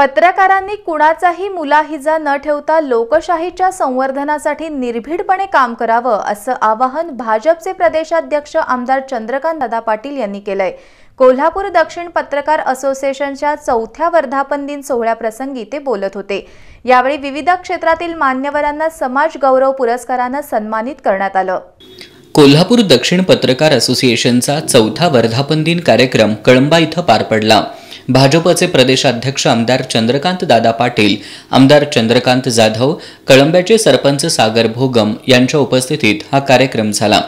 पत्रकारांनी कुणाचाही मुलाहिजा न ठेवता लोकशाहीच्या संवर्धनासाठी निर्भीडपणे काम करावं असं आवाहन भाजपचे प्रदेशाध्यक्ष आमदार चंद्रकांत दादा पाटील यांनी केलंय कोल्हापूर दक्षिण पत्रकार असोसिएशनच्या चौथ्या वर्धापन दिन सोहळ्याप्रसंगी ते बोलत होते यावेळी विविध क्षेत्रातील मान्यवरांना समाज गौरव पुरस्कारानं सन्मानित करण्यात आलं कोल्हापूर दक्षिण पत्रकार असोसिएशनचा चौथा वर्धापन दिन कार्यक्रम कळंबा इथं पार पडला भाजपचे प्रदेशाध्यक्ष आमदार चंद्रकांत दादा पाटील आमदार चंद्रकांत जाधव कळंब्याचे सरपंच सागर भोगम यांच्या उपस्थितीत हा कार्यक्रम झाला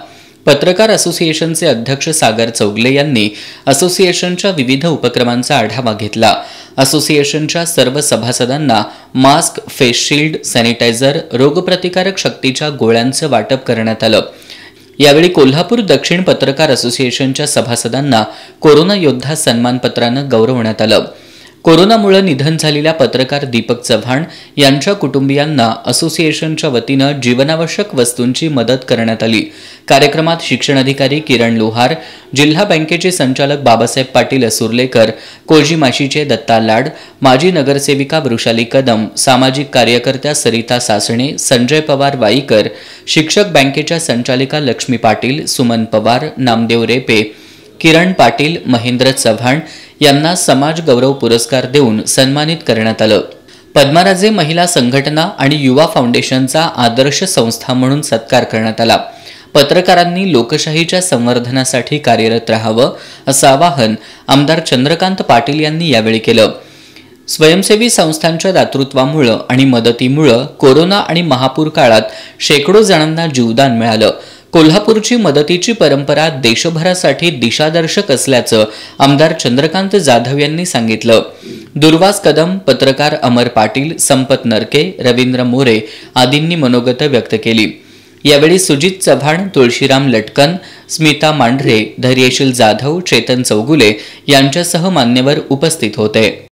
पत्रकार असोसिएशनचे अध्यक्ष सागर चौगले यांनी असोसिएशनच्या विविध उपक्रमांचा आढावा घेतला असोसिएशनच्या सर्व सभासदांना मास्क फेस सॅनिटायझर रोगप्रतिकारक शक्तीच्या गोळ्यांचं वाटप करण्यात आलं यावेळी कोल्हापूर दक्षिण पत्रकार असोसिएशनच्या सभासदांना कोरोना योद्धा सन्मानपत्रानं गौरवण्यात आलं कोरोनामुळे निधन झालेल्या पत्रकार दीपक चव्हाण यांच्या कुटुंबियांना असोसिएशनच्या वतीनं जीवनावश्यक वस्तूंची मदत करण्यात आली कार्यक्रमात शिक्षण अधिकारी किरण लोहार जिल्हा बँकेचे संचालक बाबासाहेब पाटील असुरलेकर कोजी माशीचे दत्ता लाड माजी नगरसेविका वृषाली कदम सामाजिक कार्यकर्त्या सरिता सासणे संजय पवार वाईकर शिक्षक बँकेच्या संचालिका लक्ष्मी पाटील सुमन पवार नामदेव रेपे किरण पाटील महेंद्र चव्हाण यांना समाज गौरव पुरस्कार देऊन सन्मानित करण्यात आलं पद्माराजे महिला संघटना आणि युवा फाउंडेशनचा आदर्श संस्था म्हणून सत्कार करण्यात आला पत्रकारांनी लोकशाहीच्या संवर्धनासाठी कार्यरत राहावं असं आवाहन आमदार चंद्रकांत पाटील यांनी यावेळी केलं स्वयंसेवी संस्थांच्या दातृत्वामुळं आणि मदतीमुळं कोरोना आणि महापूर काळात शेकडो जणांना जीवदान मिळालं कोल्हापूरची मदतीची परंपरा देशभरासाठी दिशादर्शक असल्याचं आमदार चंद्रकांत जाधव यांनी सांगितलं दुर्वास कदम पत्रकार अमर पाटील संपत नरके रवींद्र मोरे आदींनी मनोगत व्यक्त केली यावेळी सुजित चव्हाण तुळशीराम लटकन स्मिता मांढरे धैर्यशील जाधव चेतन चौगुले यांच्यासह मान्यवर उपस्थित होते